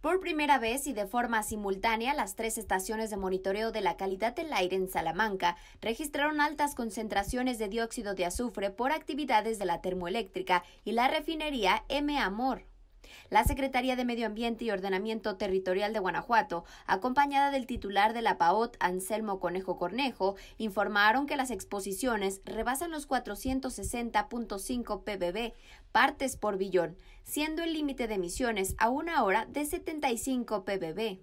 Por primera vez y de forma simultánea, las tres estaciones de monitoreo de la calidad del aire en Salamanca registraron altas concentraciones de dióxido de azufre por actividades de la termoeléctrica y la refinería M. Amor. La Secretaría de Medio Ambiente y Ordenamiento Territorial de Guanajuato, acompañada del titular de la PAOT, Anselmo Conejo Cornejo, informaron que las exposiciones rebasan los 460.5 pbb partes por billón, siendo el límite de emisiones a una hora de 75 pbb.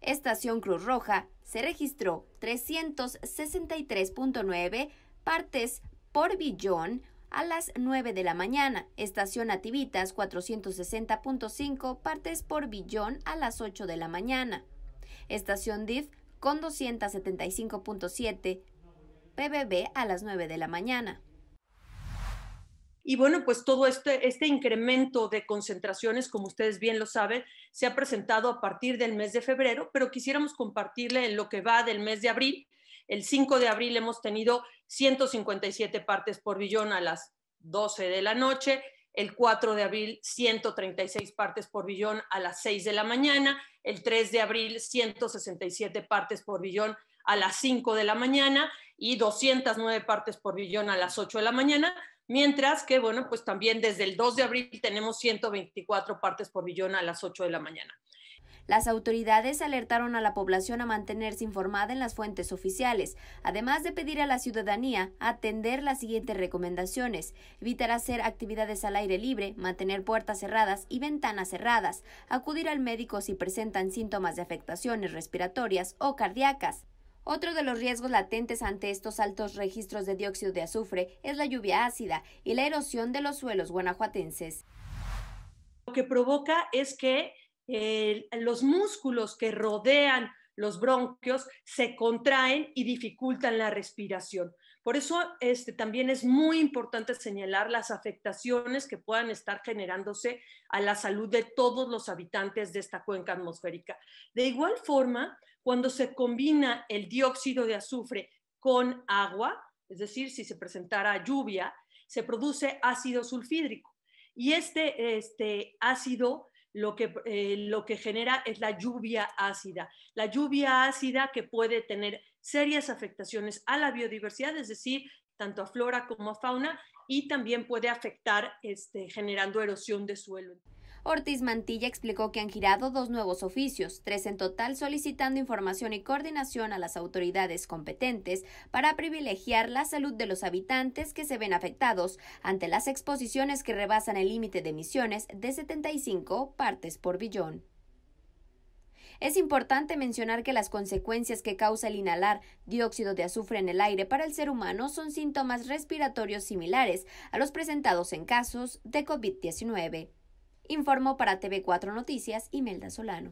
Estación Cruz Roja se registró 363.9 partes por billón a las 9 de la mañana. Estación Ativitas 460.5 partes por Billón a las 8 de la mañana. Estación DIF con 275.7 PBB a las 9 de la mañana. Y bueno, pues todo este, este incremento de concentraciones, como ustedes bien lo saben, se ha presentado a partir del mes de febrero, pero quisiéramos compartirle en lo que va del mes de abril, el 5 de abril hemos tenido 157 partes por billón a las 12 de la noche. El 4 de abril, 136 partes por billón a las 6 de la mañana. El 3 de abril, 167 partes por billón a las 5 de la mañana y 209 partes por billón a las 8 de la mañana. Mientras que, bueno, pues también desde el 2 de abril tenemos 124 partes por billón a las 8 de la mañana. Las autoridades alertaron a la población a mantenerse informada en las fuentes oficiales, además de pedir a la ciudadanía atender las siguientes recomendaciones, evitar hacer actividades al aire libre, mantener puertas cerradas y ventanas cerradas, acudir al médico si presentan síntomas de afectaciones respiratorias o cardíacas, otro de los riesgos latentes ante estos altos registros de dióxido de azufre es la lluvia ácida y la erosión de los suelos guanajuatenses. Lo que provoca es que los músculos que rodean los bronquios se contraen y dificultan la respiración. Por eso este, también es muy importante señalar las afectaciones que puedan estar generándose a la salud de todos los habitantes de esta cuenca atmosférica. De igual forma, cuando se combina el dióxido de azufre con agua, es decir, si se presentara lluvia, se produce ácido sulfídrico. Y este, este ácido lo que, eh, lo que genera es la lluvia ácida. La lluvia ácida que puede tener serias afectaciones a la biodiversidad, es decir, tanto a flora como a fauna, y también puede afectar este, generando erosión de suelo. Ortiz Mantilla explicó que han girado dos nuevos oficios, tres en total, solicitando información y coordinación a las autoridades competentes para privilegiar la salud de los habitantes que se ven afectados ante las exposiciones que rebasan el límite de emisiones de 75 partes por billón. Es importante mencionar que las consecuencias que causa el inhalar dióxido de azufre en el aire para el ser humano son síntomas respiratorios similares a los presentados en casos de COVID-19. Informo para TV4 Noticias Imelda Solano.